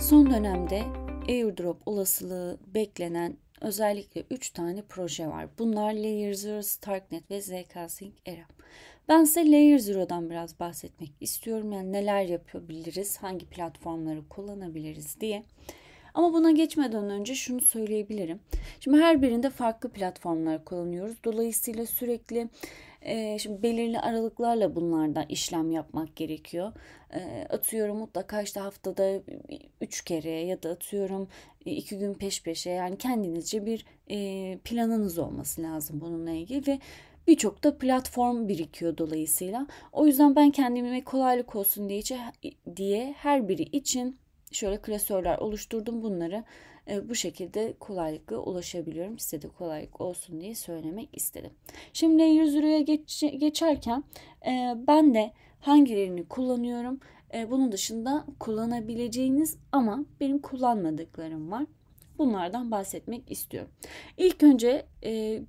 Son dönemde airdrop olasılığı beklenen özellikle 3 tane proje var. Bunlar Layer Zero, Starknet ve ZK Sync Era. Ben size Layer Zero'dan biraz bahsetmek istiyorum. Yani neler yapabiliriz, hangi platformları kullanabiliriz diye. Ama buna geçmeden önce şunu söyleyebilirim. Şimdi her birinde farklı platformlar kullanıyoruz. Dolayısıyla sürekli e, şimdi belirli aralıklarla bunlardan işlem yapmak gerekiyor. E, atıyorum mutlaka işte haftada 3 kere ya da atıyorum 2 gün peş peşe yani kendinizce bir e, planınız olması lazım bununla ilgili ve birçok da platform birikiyor dolayısıyla. O yüzden ben kendime kolaylık olsun diye, diye her biri için şöyle klasörler oluşturdum bunları e, bu şekilde kolaylıkla ulaşabiliyorum. Size de kolaylık olsun diye söylemek istedim. Şimdi layer 0'ya geç, geçerken e, ben de hangilerini kullanıyorum. E, bunun dışında kullanabileceğiniz ama benim kullanmadıklarım var. Bunlardan bahsetmek istiyorum. İlk önce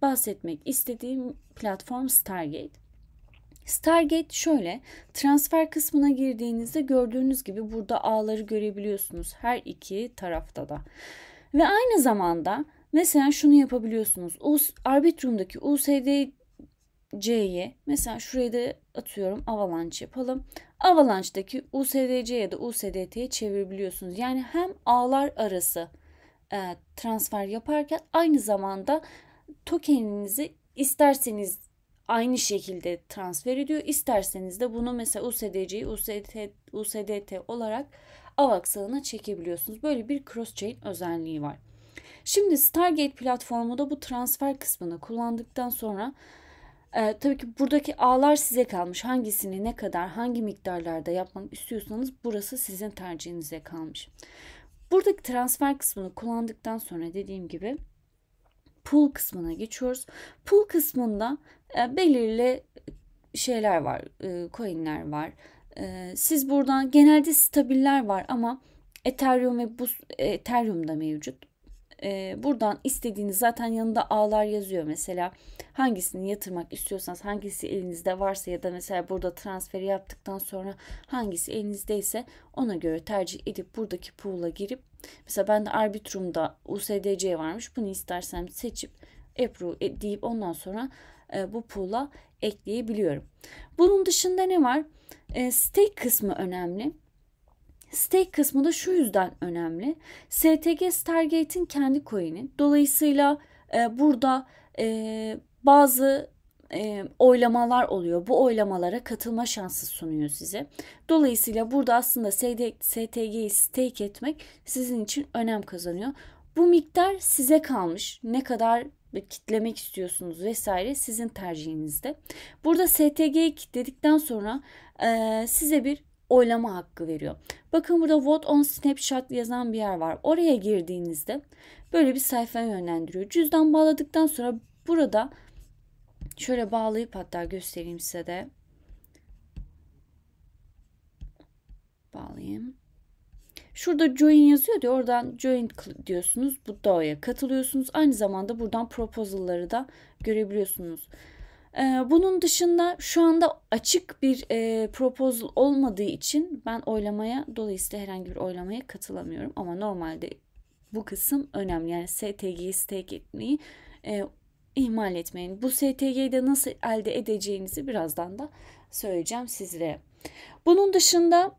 bahsetmek istediğim platform Stargate. Stargate şöyle, transfer kısmına girdiğinizde gördüğünüz gibi burada ağları görebiliyorsunuz her iki tarafta da. Ve aynı zamanda mesela şunu yapabiliyorsunuz. Arbitrum'daki USDC'yi mesela şuraya da atıyorum Avalanche yapalım. Avalanche'daki USDC ya da USDT'ye çevirebiliyorsunuz. Yani hem ağlar arası e, transfer yaparken aynı zamanda tokeninizi isterseniz aynı şekilde transfer ediyor. İsterseniz de bunu mesela USDC'yi USDT, USDT olarak AVAX ağına çekebiliyorsunuz. Böyle bir cross-chain özelliği var. Şimdi Stargate platformu da bu transfer kısmını kullandıktan sonra e, tabii ki buradaki ağlar size kalmış. Hangisini ne kadar hangi miktarlarda yapmak istiyorsanız burası sizin tercihinize kalmış. Buradaki transfer kısmını kullandıktan sonra dediğim gibi pool kısmına geçiyoruz. Pool kısmında e, belirli şeyler var, e, coinler var. E, siz buradan genelde stabiller var ama Ethereum ve bu Ethereum da mevcut. Buradan istediğiniz zaten yanında ağlar yazıyor mesela hangisini yatırmak istiyorsanız hangisi elinizde varsa ya da mesela burada transferi yaptıktan sonra hangisi elinizdeyse ona göre tercih edip buradaki pool'a girip mesela ben de Arbitrum'da USDC varmış bunu istersem seçip Ebru e, deyip ondan sonra e, bu pool'a ekleyebiliyorum. Bunun dışında ne var? E, stake kısmı önemli. Stake kısmı da şu yüzden önemli. STG Stargate'in kendi coin'i. Dolayısıyla e, burada e, bazı e, oylamalar oluyor. Bu oylamalara katılma şansı sunuyor size. Dolayısıyla burada aslında STG'yi stake etmek sizin için önem kazanıyor. Bu miktar size kalmış. Ne kadar kitlemek istiyorsunuz vesaire sizin tercihinizde. Burada STG'yi kitledikten sonra e, size bir oylama hakkı veriyor. Bakın burada Vote on Snapshot yazan bir yer var. Oraya girdiğinizde böyle bir sayfa yönlendiriyor. Cüzdan bağladıktan sonra burada şöyle bağlayıp hatta göstereyim size de. Bağlayayım. Şurada join yazıyor diyor. Oradan join diyorsunuz. Bu DAO'ya katılıyorsunuz. Aynı zamanda buradan proposal'ları da görebiliyorsunuz. Ee, bunun dışında şu anda açık bir e, proposal olmadığı için ben oylamaya dolayısıyla herhangi bir oylamaya katılamıyorum. Ama normalde bu kısım önemli. Yani STG'yi stake etmeyi e, ihmal etmeyin. Bu STG'yi de nasıl elde edeceğinizi birazdan da söyleyeceğim sizlere. Bunun dışında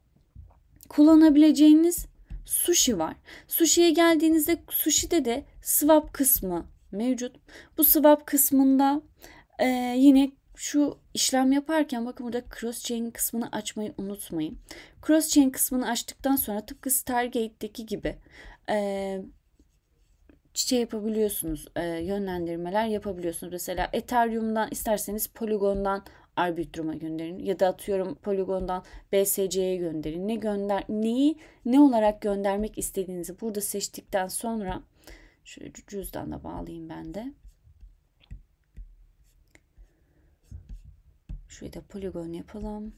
kullanabileceğiniz sushi var. Sushi'ye geldiğinizde sushi'de de swap kısmı mevcut. Bu swap kısmında e, yine şu işlem yaparken bakın burada cross chain kısmını açmayı unutmayın. Cross chain kısmını açtıktan sonra tıpkı Stargate'deki gibi e, şey yapabiliyorsunuz, e, yönlendirmeler yapabiliyorsunuz. Mesela Ethereum'dan isterseniz Polygon'dan arbitruma gönderin ya da atıyorum poligondan BSC'ye gönderin. Ne gönder neyi ne olarak göndermek istediğinizi burada seçtikten sonra şöyle cüzdanla bağlayayım ben de. Şuraya da poligon yapalım.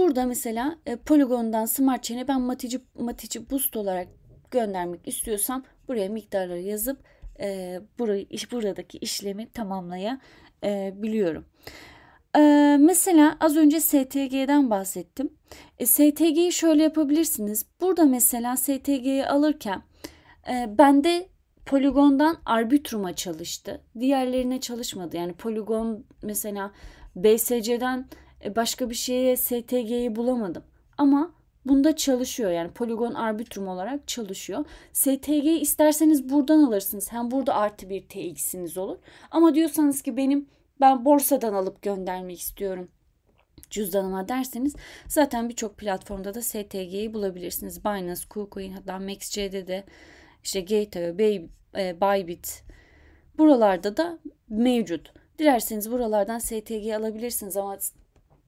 Burada mesela e, Polygon'dan Smart Chain'e ben matici, matici boost olarak göndermek istiyorsam buraya miktarları yazıp e, burayı, iş, buradaki işlemi tamamlayabiliyorum. E, mesela az önce STG'den bahsettim. E, STG'yi şöyle yapabilirsiniz. Burada mesela STG'yi alırken e, bende poligondan arbitruma çalıştı. Diğerlerine çalışmadı. Yani poligon mesela BSC'den e, başka bir şeye STG'yi bulamadım. Ama bunda çalışıyor yani poligon arbitrum olarak çalışıyor. STG isterseniz buradan alırsınız. Hem burada artı bir TX'iniz olur. Ama diyorsanız ki benim ben borsadan alıp göndermek istiyorum cüzdanıma derseniz zaten birçok platformda da STG'yi bulabilirsiniz. Binance, KuCoin hatta MaxC'de de işte Gateway, Bay, e, Bybit buralarda da mevcut. Dilerseniz buralardan STG alabilirsiniz ama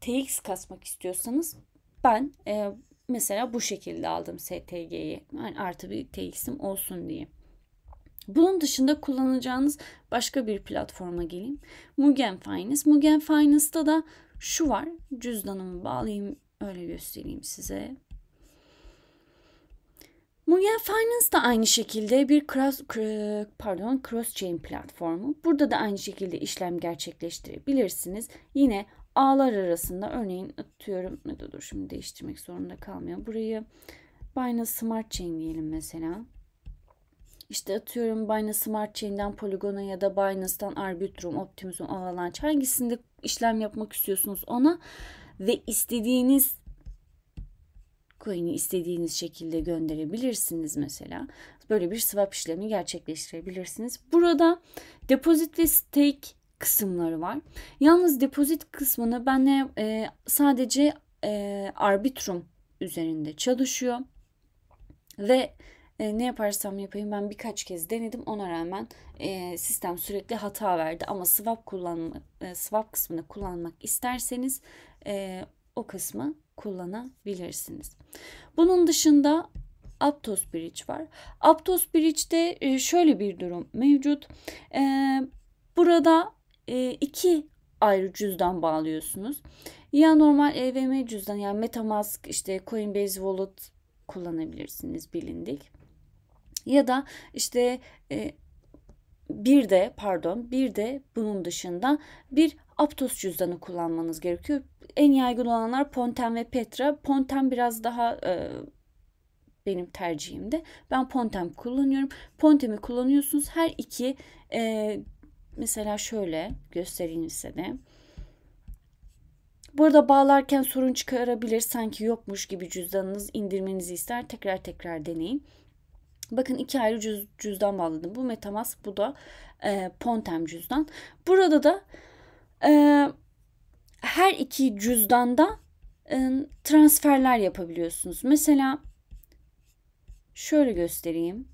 TX kasmak istiyorsanız ben e, mesela bu şekilde aldım STG'yi. Yani artı bir TX'im olsun diye. Bunun dışında kullanacağınız başka bir platforma geleyim. Mugen Finance. Mugen Finance'da da şu var. Cüzdanımı bağlayayım öyle göstereyim size. Mugen Finance da aynı şekilde bir cross pardon cross chain platformu. Burada da aynı şekilde işlem gerçekleştirebilirsiniz. Yine ağlar arasında örneğin atıyorum ne dur şimdi değiştirmek zorunda kalmıyor. Burayı Binance Smart Chain diyelim mesela. İşte atıyorum Binance Smart Chain'den Polygon'a ya da Binance'dan Arbitrum, Optimism, Avalanche hangisinde işlem yapmak istiyorsunuz ona ve istediğiniz coin'i istediğiniz şekilde gönderebilirsiniz mesela. Böyle bir swap işlemi gerçekleştirebilirsiniz. Burada depozit ve stake kısımları var. Yalnız depozit kısmını ben e, sadece e, arbitrum üzerinde çalışıyor ve e, ne yaparsam yapayım ben birkaç kez denedim ona rağmen e, sistem sürekli hata verdi ama swap kullanma e, swap kısmını kullanmak isterseniz e, o kısmı kullanabilirsiniz. Bunun dışında Aptos Bridge var. Aptos Bridge'de e, şöyle bir durum mevcut. Ee, burada e, iki ayrı cüzdan bağlıyorsunuz. Ya normal EVM cüzdan yani Metamask işte Coinbase Wallet kullanabilirsiniz bilindik. Ya da işte e, bir de pardon bir de bunun dışında bir Aptos cüzdanı kullanmanız gerekiyor. En yaygın olanlar pontem ve Petra. Pontem biraz daha e, benim tercihimde. Ben Pontem kullanıyorum. Pontem'i kullanıyorsunuz. Her iki e, Mesela şöyle göstereyim size de. Burada bağlarken sorun çıkarabilir sanki yokmuş gibi cüzdanınız indirmenizi ister. Tekrar tekrar deneyin. Bakın iki ayrı cüz, cüzdan bağladım. Bu Metamask bu da e, Pontem cüzdan. Burada da e, her iki cüzdanda e, transferler yapabiliyorsunuz. Mesela şöyle göstereyim.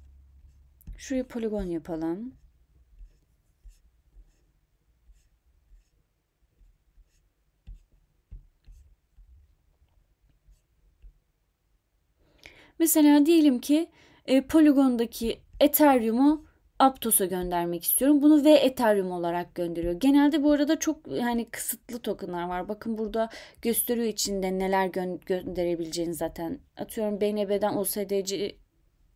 Şuraya poligon yapalım. Mesela diyelim ki e, Polygon'daki Ethereum'u Aptos'a göndermek istiyorum. Bunu V Ethereum olarak gönderiyor. Genelde bu arada çok yani kısıtlı tokenlar var. Bakın burada gösteriyor içinde neler gö- gönderebileceğini zaten. Atıyorum BNB'den OSDC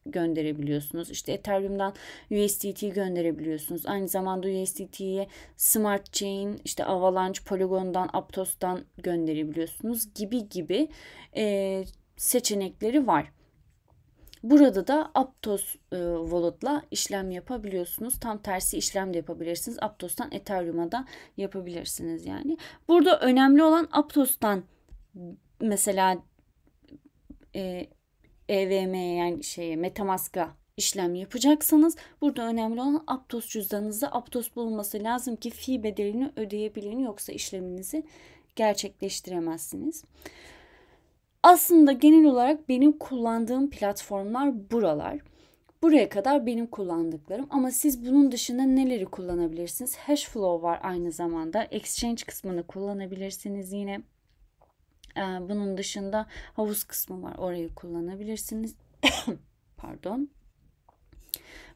gönderebiliyorsunuz. İşte Ethereum'dan USDT gönderebiliyorsunuz. Aynı zamanda USDT'ye Smart Chain, işte Avalanche, Polygon'dan, Aptos'tan gönderebiliyorsunuz gibi gibi e, seçenekleri var. Burada da Aptos e, Wallet'la işlem yapabiliyorsunuz. Tam tersi işlem de yapabilirsiniz. Aptos'tan Ethereum'a da yapabilirsiniz yani. Burada önemli olan Aptos'tan mesela e, EVM yani şeye Metamask'a işlem yapacaksanız burada önemli olan Aptos cüzdanınızda Aptos bulunması lazım ki fi bedelini ödeyebilin yoksa işleminizi gerçekleştiremezsiniz. Aslında genel olarak benim kullandığım platformlar buralar. Buraya kadar benim kullandıklarım ama siz bunun dışında neleri kullanabilirsiniz? Hashflow var aynı zamanda. Exchange kısmını kullanabilirsiniz yine. Ee, bunun dışında havuz kısmı var. Orayı kullanabilirsiniz. Pardon.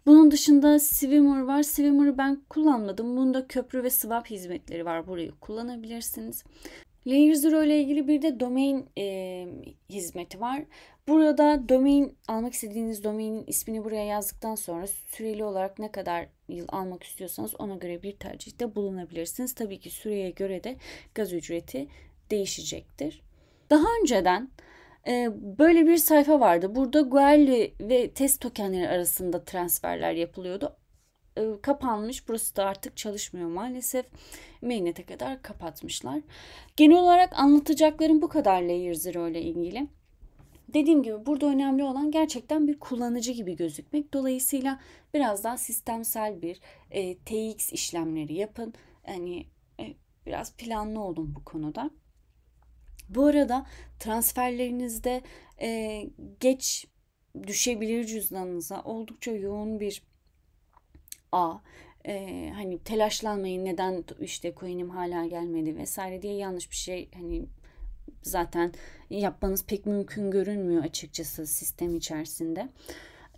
Bunun dışında Swimmer var. Swimmer'ı ben kullanmadım. Bunda köprü ve swap hizmetleri var. Burayı kullanabilirsiniz. Layer Zero ile ilgili bir de domain e, hizmeti var. Burada domain almak istediğiniz domainin ismini buraya yazdıktan sonra süreli olarak ne kadar yıl almak istiyorsanız ona göre bir tercihte bulunabilirsiniz. Tabii ki süreye göre de gaz ücreti değişecektir. Daha önceden e, böyle bir sayfa vardı. Burada Guerli ve test tokenleri arasında transferler yapılıyordu. E, kapanmış. Burası da artık çalışmıyor maalesef. Mainnet'e kadar kapatmışlar. Genel olarak anlatacaklarım bu kadar Layer Zero ile ilgili. Dediğim gibi burada önemli olan gerçekten bir kullanıcı gibi gözükmek. Dolayısıyla biraz daha sistemsel bir e, TX işlemleri yapın. Hani e, biraz planlı olun bu konuda. Bu arada transferlerinizde e, geç düşebilir cüzdanınıza oldukça yoğun bir A e, hani telaşlanmayın neden işte coin'im hala gelmedi vesaire diye yanlış bir şey hani zaten yapmanız pek mümkün görünmüyor açıkçası sistem içerisinde.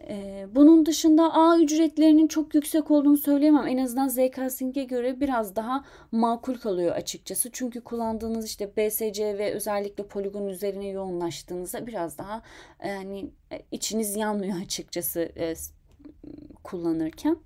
E, bunun dışında A ücretlerinin çok yüksek olduğunu söyleyemem. En azından zk göre biraz daha makul kalıyor açıkçası. Çünkü kullandığınız işte BSC ve özellikle poligon üzerine yoğunlaştığınızda biraz daha yani e, içiniz yanmıyor açıkçası kullanırken.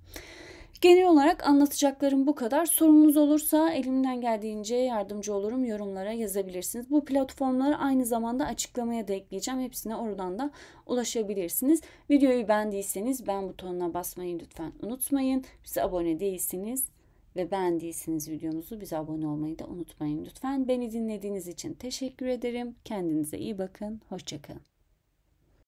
Genel olarak anlatacaklarım bu kadar. Sorunuz olursa elimden geldiğince yardımcı olurum. Yorumlara yazabilirsiniz. Bu platformları aynı zamanda açıklamaya da ekleyeceğim. Hepsine oradan da ulaşabilirsiniz. Videoyu beğendiyseniz beğen butonuna basmayı lütfen unutmayın. Bize abone değilsiniz ve beğendiyseniz videomuzu bize abone olmayı da unutmayın lütfen. Beni dinlediğiniz için teşekkür ederim. Kendinize iyi bakın. Hoşçakalın.